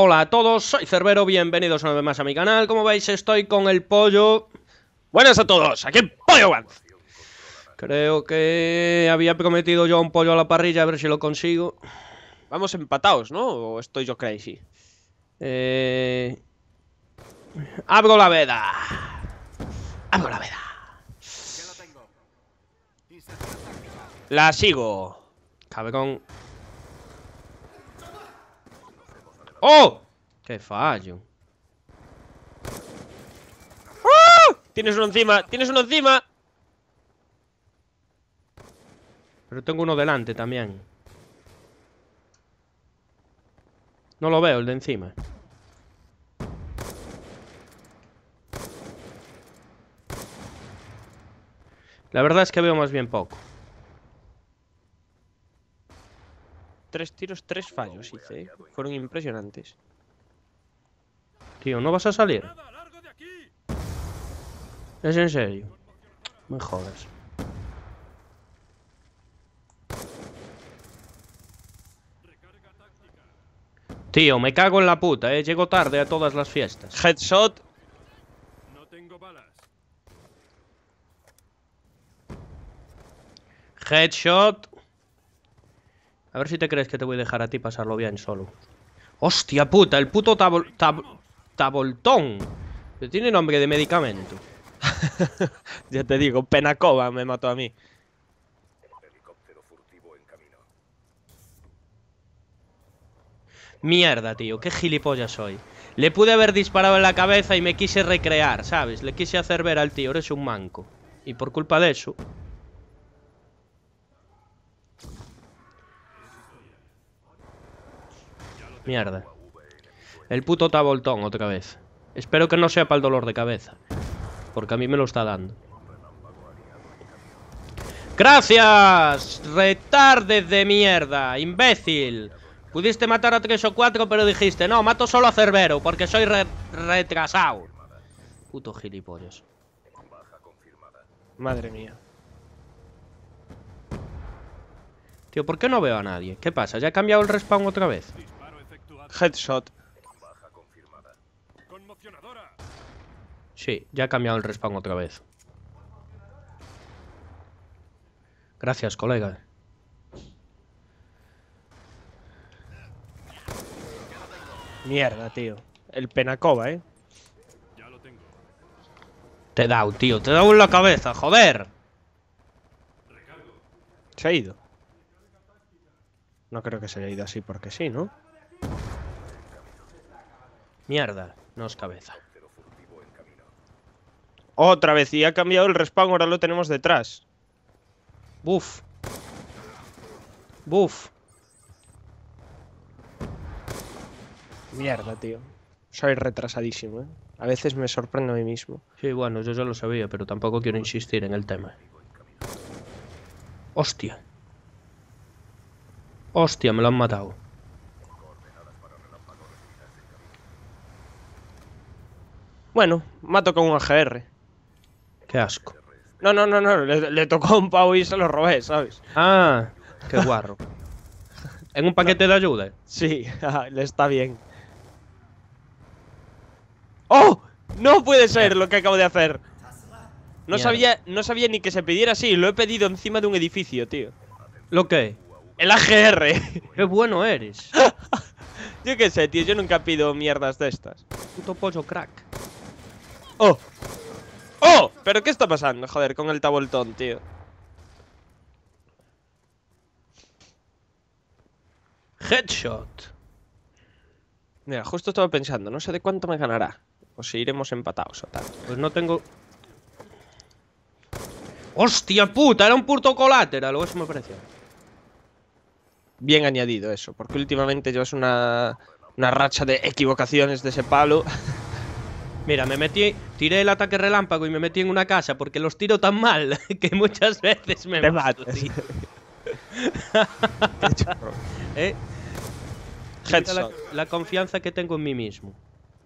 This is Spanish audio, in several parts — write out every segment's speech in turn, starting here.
Hola a todos, soy Cerbero, bienvenidos una vez más a mi canal. Como veis, estoy con el pollo. Buenas a todos, aquí pollo Creo que había prometido yo un pollo a la parrilla, a ver si lo consigo. Vamos empatados, ¿no? ¿O estoy yo crazy? Eh... Abro la veda. Abro la veda. La sigo. Cabrón. ¡Oh! ¡Qué fallo! ¡Ah! Tienes uno encima, tienes uno encima. Pero tengo uno delante también. No lo veo, el de encima. La verdad es que veo más bien poco. tres tiros, tres fallos hice. Eh. Fueron impresionantes. Tío, ¿no vas a salir? Es en serio. Me jodas. Tío, me cago en la puta, eh. Llego tarde a todas las fiestas. Headshot. No tengo balas. Headshot. A ver si te crees que te voy a dejar a ti pasarlo bien solo. ¡Hostia puta! El puto tabol, taboltón. Que tiene nombre de medicamento. ya te digo, Penacoba me mató a mí. Mierda, tío, qué gilipollas soy. Le pude haber disparado en la cabeza y me quise recrear, ¿sabes? Le quise hacer ver al tío, eres un manco. Y por culpa de eso, Mierda. El puto taboltón otra vez. Espero que no sea para el dolor de cabeza. Porque a mí me lo está dando. ¡Gracias! ¡Retardes de mierda! ¡Imbécil! Pudiste matar a tres o cuatro, pero dijiste No, mato solo a Cerbero, porque soy retrasado Puto gilipollas Madre mía Tío, ¿por qué no veo a nadie? ¿Qué pasa? ¿Ya ha cambiado el respawn otra vez? Headshot. Sí, ya ha cambiado el respawn otra vez. Gracias, colega. Mierda, tío. El Penacoba, ¿eh? Te he dado, tío. Te he dado en la cabeza, joder. Se ha ido. No creo que se haya ido así porque sí, ¿no? Mierda, no es cabeza. Otra vez, y ha cambiado el respawn, ahora lo tenemos detrás. Buf. Buf. Mierda, tío. Soy retrasadísimo, ¿eh? A veces me sorprendo a mí mismo. Sí, bueno, yo ya lo sabía, pero tampoco quiero insistir en el tema. Hostia. Hostia, me lo han matado. Bueno, me ha tocado un AGR. Qué asco. No, no, no, no, le, tocó un pau y se lo robé, ¿sabes? Ah, qué guarro. ¿En un paquete de ayuda? Sí, ah, le está bien. ¡Oh! No puede ser lo que acabo de hacer. No sabía, no sabía ni que se pidiera así, lo he pedido encima de un edificio, tío. ¿Lo qué? El AGR. Qué bueno eres. yo qué sé, tío, yo nunca pido mierdas de estas. Puto pollo crack. ¡Oh! ¡Oh! ¿Pero qué está pasando? Joder, con el taboltón, tío. Headshot. Mira, justo estaba pensando, no sé de cuánto me ganará. O si iremos empatados o tal. Pues no tengo... ¡Hostia puta! Era un puto colateral, o eso me pareció. Bien añadido eso, porque últimamente llevas una, una racha de equivocaciones de ese palo. Mira, me metí, tiré el ataque relámpago y me metí en una casa porque los tiro tan mal que muchas veces me mato, tío. ¿Eh? La, la, confianza que tengo en mí mismo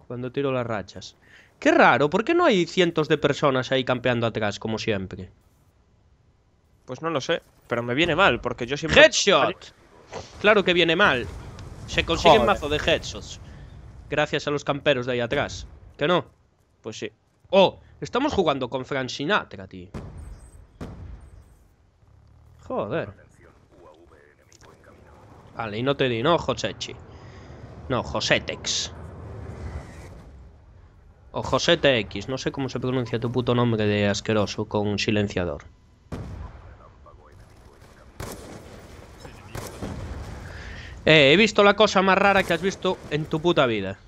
cuando tiro las rachas. Qué raro, ¿por qué no hay cientos de personas ahí campeando atrás, como siempre? Pues no lo sé, pero me viene mal, porque yo siempre... ¡Headshot! Claro que viene mal. Se consigue un mazo de headshots. Gracias a los camperos de ahí atrás no? Pues sí. ¡Oh! Estamos jugando con Frank tío. Joder. Vale, y no te di, ¿no, Josechi? No, Josetex. O Josetex, no sé cómo se pronuncia tu puto nombre de asqueroso con silenciador. Eh, he visto la cosa más rara que has visto en tu puta vida.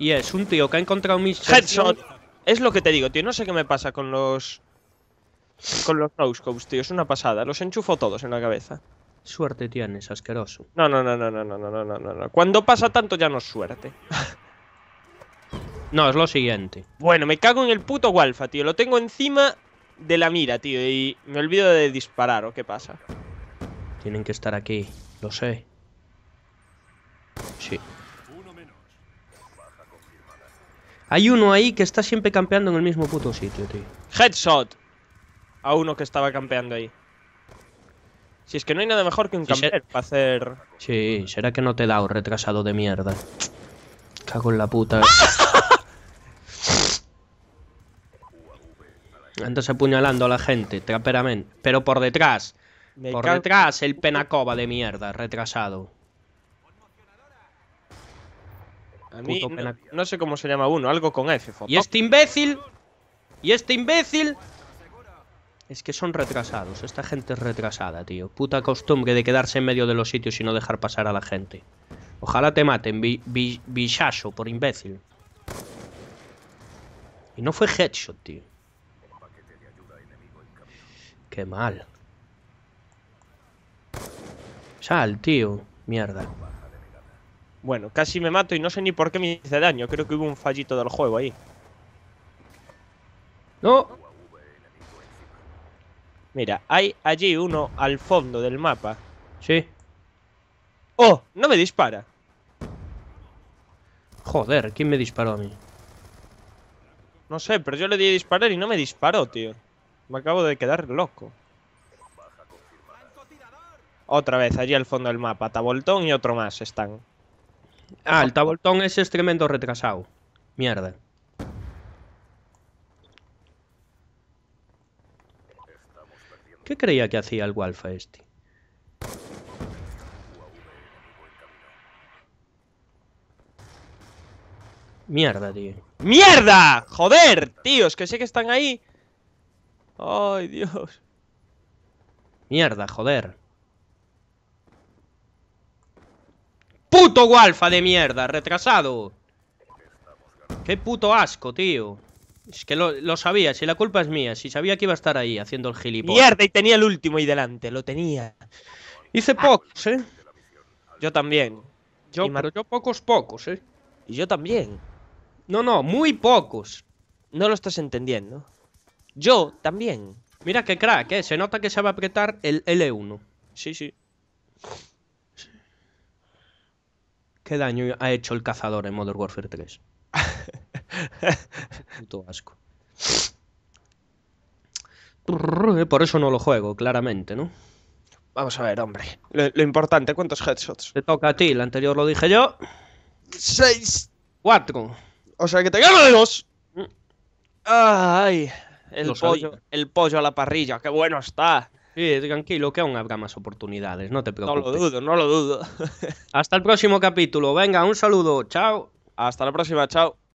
Y es un tío que ha encontrado mis... ¡Headshot! Es lo que te digo, tío. No sé qué me pasa con los... Con los noscopes, tío. Es una pasada. Los enchufo todos en la cabeza. Suerte tienes, asqueroso. No, no, no, no, no, no, no, no, no, no. Cuando pasa tanto ya no es suerte. no, es lo siguiente. Bueno, me cago en el puto Walfa, tío. Lo tengo encima de la mira, tío. Y me olvido de disparar, ¿o qué pasa? Tienen que estar aquí, lo sé. Hay uno ahí que está siempre campeando en el mismo puto sitio, tío. Headshot. A uno que estaba campeando ahí. Si es que no hay nada mejor que un campeón para hacer... Sí, será que no te he dado, retrasado de mierda. Cago en la puta. Andas apuñalando a la gente, traperamen. Pero por detrás. por detrás, el penacoba de mierda, retrasado. no, sé cómo se llama uno, algo con F. Y este imbécil. Y este imbécil. Es que son retrasados, esta gente es retrasada, tío. Puta costumbre de quedarse en medio de los sitios y no dejar pasar a la gente. Ojalá te maten, bichaso por imbécil. Y no fue headshot, tío. Qué mal. Sal, tío. Mierda. Bueno, casi me mato y no sé ni por qué me hice daño. Creo que hubo un fallito del juego ahí. ¡No! Mira, hay allí uno al fondo del mapa. Sí. ¡Oh! ¡No me dispara! Joder, ¿quién me disparó a mí? No sé, pero yo le di a disparar y no me disparó, tío. Me acabo de quedar loco. Otra vez, allí al fondo del mapa. Taboltón y otro más están. Ah, el Taboltón ese es tremendo retrasado. Mierda. ¿Qué creía que hacía el Walfa este? Mierda, tío. ¡Mierda! ¡Joder! Tíos, que sé que están ahí. ¡Ay, Dios! Mierda, joder. puto gualfa de mierda, retrasado. Qué puto asco, tío. Es que lo, sabía, si la culpa es mía, si sabía que iba a estar ahí haciendo el gilipollas. Mierda, y tenía el último ahí delante, lo tenía. Hice ah. pocos, ¿eh? Yo también. Yo, pero yo pocos, pocos, ¿eh? Y yo también. No, no, muy pocos. No lo estás entendiendo. Yo también. Mira qué crack, ¿eh? Se nota que se va a apretar el L1. Sí, sí. ¿Qué daño ha hecho el cazador en Modern Warfare 3? Puto asco. Eh, por eso no lo juego, claramente, ¿no? Vamos a ver, hombre. Lo, importante, ¿cuántos headshots? Te toca a ti, el anterior lo dije yo. Seis. Cuatro. O sea que te gano de dos. Mm. Ay, el pollo, el pollo a la parrilla, qué bueno está. Sí, tranquilo, que aún habrá más oportunidades, no te preocupes. No lo dudo, no lo dudo. Hasta el próximo capítulo, venga, un saludo, chao. Hasta la próxima, chao.